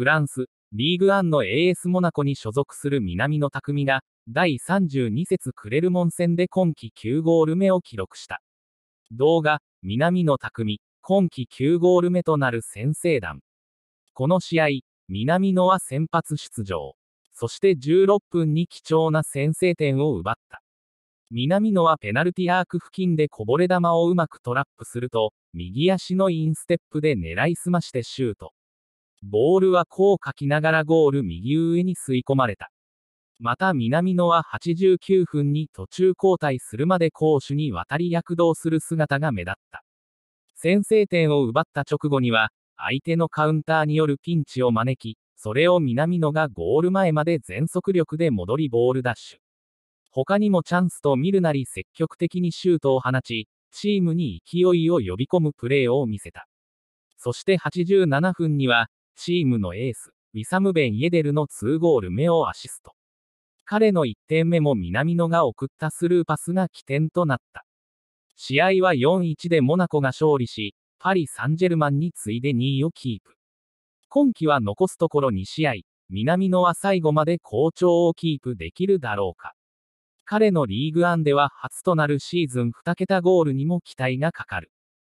フランス、リーグアンの AS モナコに所属する南野拓実が、第32節クレルモン戦で今季9ゴール目を記録した。動画、南野拓実、今季9ゴール目となる先制弾。この試合、南野は先発出場。そして16分に貴重な先制点を奪った。南野はペナルティアーク付近でこぼれ球をうまくトラップすると、右足のインステップで狙いすましてシュート。ボールはこう書きながらゴール右上に吸い込まれた。また南野は89分に途中交代するまで攻守に渡り躍動する姿が目立った。先制点を奪った直後には、相手のカウンターによるピンチを招き、それを南野がゴール前まで全速力で戻りボールダッシュ。他にもチャンスと見るなり積極的にシュートを放ち、チームに勢いを呼び込むプレーを見せた。そして87分には、チームのエース、ウィサム・ベン・イェデルの2ゴール目をアシスト。彼の1点目も南野が送ったスルーパスが起点となった。試合は4-1でモナコが勝利し、パリ・サンジェルマンに次いで2位をキープ。今季は残すところ2試合、南野は最後まで好調をキープできるだろうか。彼のリーグアンでは初となるシーズン2桁ゴールにも期待がかかる。